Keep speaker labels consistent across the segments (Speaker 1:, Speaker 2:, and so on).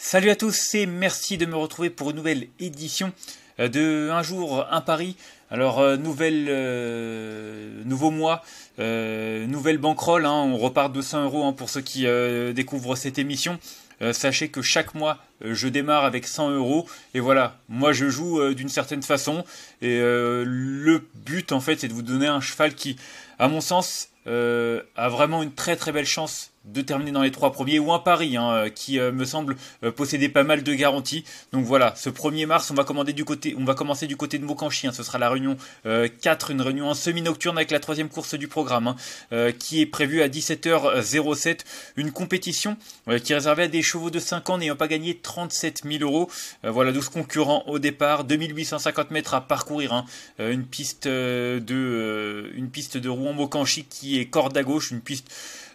Speaker 1: Salut à tous et merci de me retrouver pour une nouvelle édition euh, de Un jour, un Paris. Alors, euh, nouvelle, euh, nouveau mois, nouvelle bankroll. Hein, on repart de 100 euros hein, pour ceux qui découvrent cette émission. sachez que chaque mois, je démarre avec 100 euros. Et voilà, moi, je joue d'une certaine façon. Et le but, en fait, c'est de vous donner un cheval qui, à mon sens, a vraiment une très très belle chance de terminer dans les trois premiers, ou un pari hein, euh, qui euh, me semble euh, posséder pas mal de garanties. Donc voilà, ce 1er mars, on va, commander du côté, on va commencer du côté de Mokanchi hein. ce sera la réunion 4, une réunion en semi-nocturne avec la troisième course du programme, hein, qui est prévue à 17h07. Une compétition qui est réservée à des chevaux de 5 ans n'ayant pas gagné 37 000 euros. voilà, 12 concurrents au départ, 2850 mètres à parcourir. une, piste de, une piste de rouen mokanchi qui est corde à gauche, une piste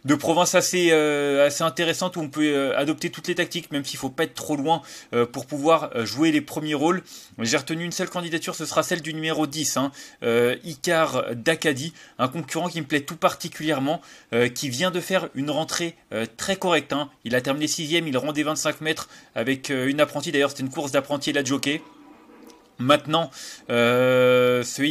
Speaker 1: de province assez euh, assez intéressante où on peut euh, adopter toutes les tactiques, même s'il faut pas être trop loin euh, pour pouvoir jouer les premiers rôles. J'ai retenu une seule candidature, ce sera celle du numéro 10, hein, Icar d'Acadie, un concurrent qui me plaît tout particulièrement, qui vient de faire une rentrée très correcte. Hein. Il a terminé 6 sixième, il rendait 25 mètres avec une apprentie. D'ailleurs, c'était une course d'apprenti et la jockey. Maintenant, euh, ce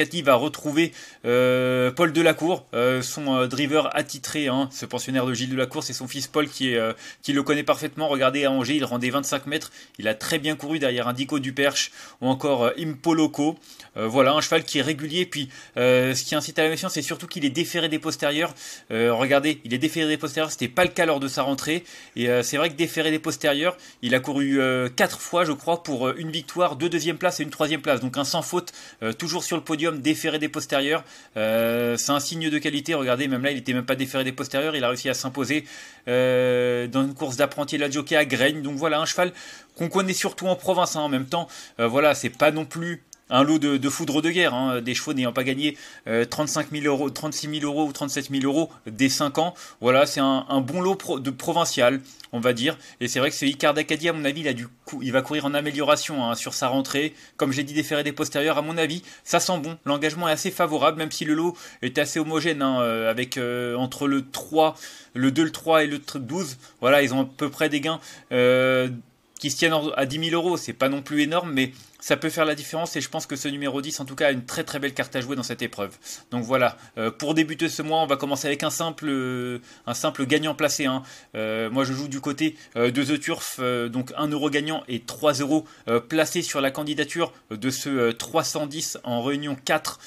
Speaker 1: celui va retrouver euh, Paul Delacour, euh, son driver attitré, hein. ce pensionnaire de Gilles Delacour, c'est son fils Paul qui, le connaît parfaitement. Regardez à Angers, il rendait 25 mètres, il a très bien couru derrière Indico Duperche ou encore Impoloco. voilà, un cheval qui est régulier, puis ce qui incite à la méfiance, c'est surtout qu'il est déféré des postérieurs. regardez, il est déféré des postérieurs, c'était pas le cas lors de sa rentrée, et c'est vrai que déféré des postérieurs, il a couru 4 fois je crois pour une victoire, deux place c'est une troisième place. Donc un sans faute, euh, toujours sur le podium, déféré des postérieurs. Euh, c'est un signe de qualité. Regardez, même là, il n'était même pas déféré des postérieurs. Il a réussi à s'imposer euh, dans une course d'apprenti de la jockey à Graine. Donc voilà, un cheval qu'on connaît surtout en province hein. en même temps. voilà, c'est pas non plus un lot de, de foudre de guerre, hein, des chevaux n'ayant pas gagné 35 euh, 000 euros, 36 000 euros ou 37 000 euros dès 5 ans. Voilà, c'est un, bon lot de provincial, on va dire. Et c'est vrai que ce Icard d'Acadie, à mon avis, il, du il va courir en amélioration hein, sur sa rentrée. Comme j'ai dit, des des postérieurs, à mon avis, ça sent bon. L'engagement est assez favorable, même si le lot est assez homogène, hein, euh, avec euh, entre le 3, le 2, le 3 et le 12. Voilà, ils ont à peu près des gains. qui se tiennent à 10 000 euros, c'est pas non plus énorme, mais ça peut faire la différence et je pense que ce numéro 10 en tout cas a une très très belle carte à jouer dans cette épreuve. Donc voilà, euh, pour débuter ce mois, on va commencer avec un simple, euh, un simple gagnant placé. Hein. Euh, moi je joue du côté de The Turf, donc 1 euro gagnant et 3 euros placés sur la candidature de ce 310 en réunion 4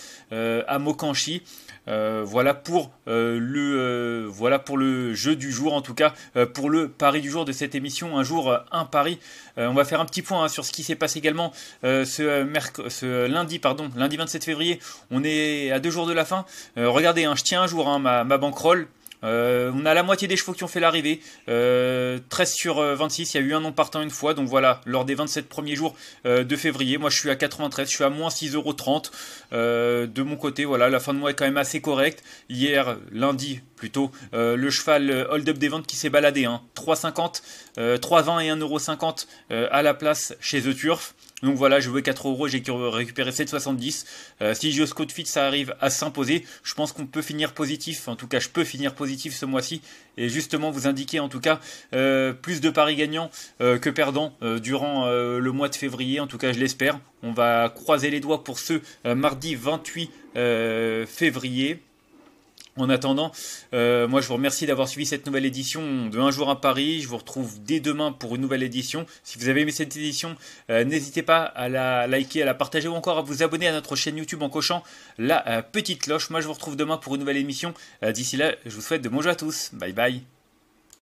Speaker 1: à Mokanchi. voilà pour le voilà pour le jeu du jour en tout cas pour le pari du jour de cette émission un jour un pari on va faire un petit point hein, sur ce qui s'est passé également euh, ce, euh, euh, lundi, pardon, lundi 27 février, on est à deux jours de la fin. regardez, hein, je tiens un jour hein, ma, ma bankroll. on a la moitié des chevaux qui ont fait l'arrivée. 13 sur 26, il y a eu un non partant une fois. Donc voilà, lors des 27 premiers jours de février, moi je suis à 93, je suis à moins 6,30€. de mon côté, voilà, la fin de mois est quand même assez correcte. Hier, lundi, plutôt euh, le cheval euh, Hold Up des Ventes qui s'est baladé. Hein, 3,50, 3,20 euh, et 1,50€ à la place chez The Turf. Donc voilà, je veux 4 euros, j'ai récupéré 7,70€. si je de Fit, ça arrive à s'imposer, je pense qu'on peut finir positif. En tout cas, je peux finir positif ce mois-ci. Et justement, vous indiquer en tout cas plus de paris gagnants que perdants durant le mois de février. En tout cas, je l'espère. On va croiser les doigts pour ce mardi 28 février. En attendant, euh, moi je vous remercie d'avoir suivi cette nouvelle édition de Un jour à Paris. Je vous retrouve dès demain pour une nouvelle édition. Si vous avez aimé cette édition, euh, n'hésitez pas à la liker, à la partager ou encore à vous abonner à notre chaîne YouTube en cochant la euh, petite cloche. Moi je vous retrouve demain pour une nouvelle émission. D'ici là, je vous souhaite de bons jeux à tous. Bye bye.